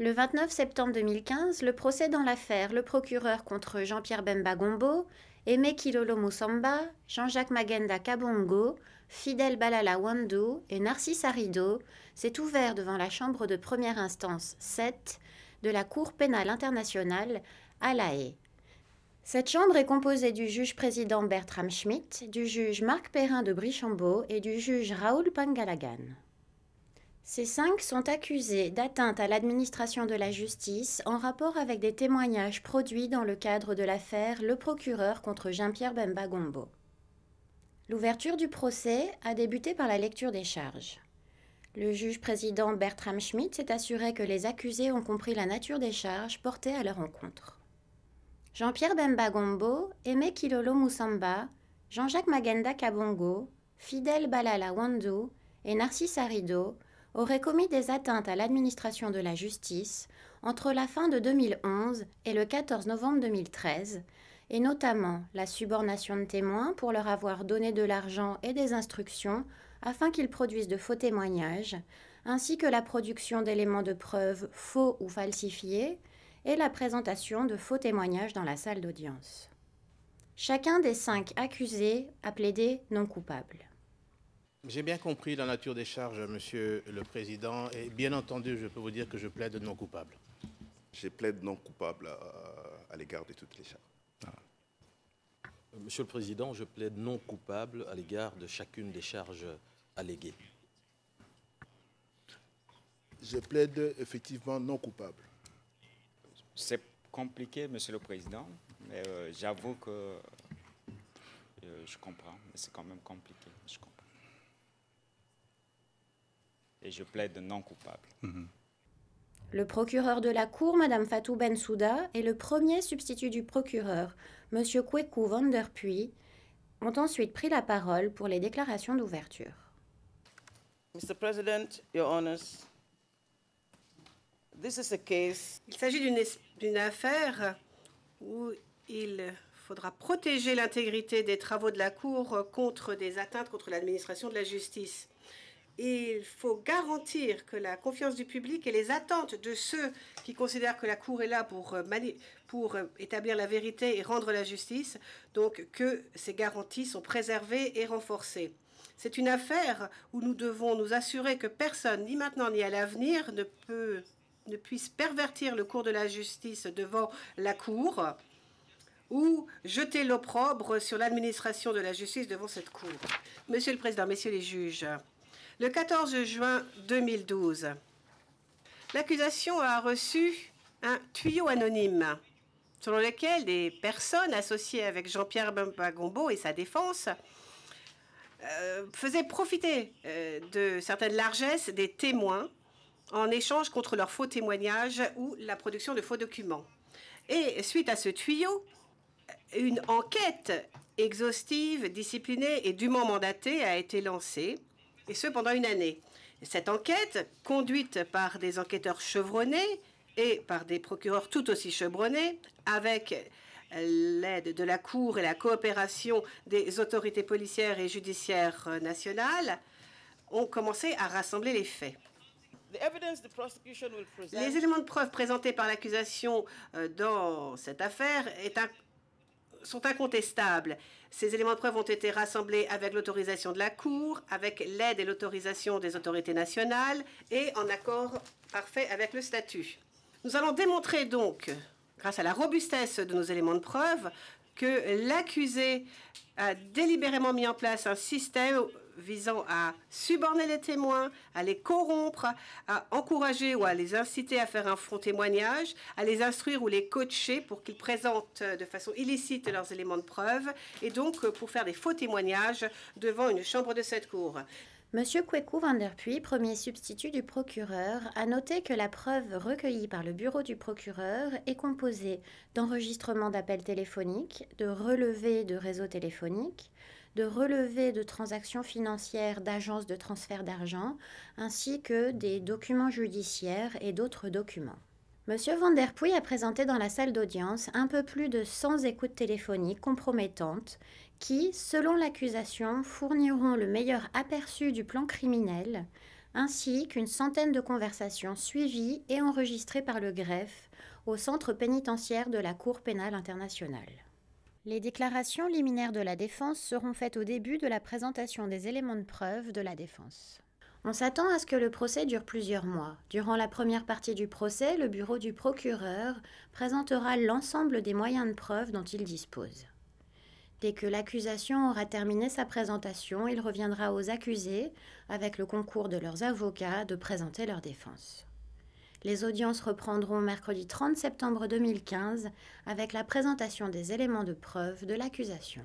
Le 29 septembre 2015, le procès dans l'affaire Le procureur contre Jean-Pierre Bemba Gombo, Aimé Kilolo Moussamba, Jean-Jacques Magenda Kabongo, Fidel Balala Wando et Narcisse Arido s'est ouvert devant la Chambre de première instance 7 de la Cour pénale internationale à La Haye. Cette chambre est composée du juge président Bertram Schmidt, du juge Marc Perrin de Brichambeau et du juge Raoul Pangalagan. Ces cinq sont accusés d'atteinte à l'administration de la justice en rapport avec des témoignages produits dans le cadre de l'affaire Le procureur contre Jean-Pierre Bemba Gombo. L'ouverture du procès a débuté par la lecture des charges. Le juge président Bertram Schmidt s'est assuré que les accusés ont compris la nature des charges portées à leur encontre. Jean-Pierre Bemba Gombo, Aimé Kilolo Moussamba, Jean-Jacques Magenda Kabongo, Fidel Balala Wando et Narcisse Arido aurait commis des atteintes à l'administration de la justice entre la fin de 2011 et le 14 novembre 2013, et notamment la subornation de témoins pour leur avoir donné de l'argent et des instructions afin qu'ils produisent de faux témoignages, ainsi que la production d'éléments de preuve faux ou falsifiés, et la présentation de faux témoignages dans la salle d'audience. Chacun des cinq accusés a plaidé non coupable. J'ai bien compris la nature des charges, Monsieur le Président, et bien entendu, je peux vous dire que je plaide non coupable. Je plaide non coupable à, l'égard de toutes les charges. Ah. Monsieur le Président, je plaide non coupable à l'égard de chacune des charges alléguées. Je plaide effectivement non coupable. C'est compliqué, Monsieur le Président, mais euh, j'avoue que euh, je comprends, mais c'est quand même compliqué. Je comprends et je plaide non coupable. Mm-hmm. Le procureur de la Cour, Mme Fatou Souda, et le premier substitut du procureur, M. Kweku van ont ensuite pris la parole pour les déclarations d'ouverture. Mr. President, Your this is a case... Il s'agit d'une affaire où il faudra protéger l'intégrité des travaux de la Cour contre des atteintes contre l'administration de la justice il faut garantir que la confiance du public et les attentes de ceux qui considèrent que la Cour est là pour, euh, euh, établir la vérité et rendre la justice, donc que ces garanties sont préservées et renforcées. C'est une affaire où nous devons nous assurer que personne, ni maintenant ni à l'avenir, ne puisse pervertir le cours de la justice devant la Cour ou jeter l'opprobre sur l'administration de la justice devant cette Cour. Monsieur le Président, Messieurs les juges, le 14 juin 2012. L'accusation a reçu un tuyau anonyme selon lequel des personnes associées avec Jean-Pierre Bagombo et sa défense euh, faisaient profiter euh, de certaines largesses des témoins en échange contre leurs faux témoignages ou la production de faux documents. Et suite à ce tuyau, une enquête exhaustive, disciplinée et dûment mandatée a été lancée et ce pendant une année. Cette enquête, conduite par des enquêteurs chevronnés et par des procureurs tout aussi chevronnés, avec l'aide de la Cour et la coopération des autorités policières et judiciaires nationales, ont commencé à rassembler les faits. Les éléments de preuve présentés par l'accusation euh, dans cette affaire est un sont incontestables. Ces éléments de preuve ont été rassemblés avec l'autorisation de la Cour, avec l'aide et l'autorisation des autorités nationales et en accord parfait avec le statut. Nous allons démontrer donc, grâce à la robustesse de nos éléments de preuve, que l'accusé a délibérément mis en place un système visant à suborner les témoins, à les corrompre, à encourager ou à les inciter à faire un faux témoignage, à les instruire ou les coacher pour qu'ils présentent de façon illicite leurs éléments de preuve et donc pour faire des faux témoignages devant une chambre de cette cour. Monsieur Kweku van der Puy, premier substitut du procureur, a noté que la preuve recueillie par le bureau du procureur est composée d'enregistrements d'appels téléphoniques, de relevés de réseaux téléphoniques, de relevés de transactions financières d'agences de transfert d'argent, ainsi que des documents judiciaires et d'autres documents. Monsieur Van Der Puy a présenté dans la salle d'audience un peu plus de 100 écoutes téléphoniques compromettantes qui, selon l'accusation, fourniront le meilleur aperçu du plan criminel, ainsi qu'une centaine de conversations suivies et enregistrées par le greffe au centre pénitentiaire de la Cour pénale internationale. Les déclarations liminaires de la défense seront faites au début de la présentation des éléments de preuve de la défense. On s'attend à ce que le procès dure plusieurs mois. Durant la première partie du procès, le bureau du procureur présentera l'ensemble des moyens de preuve dont il dispose. Dès que l'accusation aura terminé sa présentation, il reviendra aux accusés, avec le concours de leurs avocats, de présenter leur défense. Les audiences reprendront mercredi 30 septembre 2015 avec la présentation des éléments de preuve de l'accusation.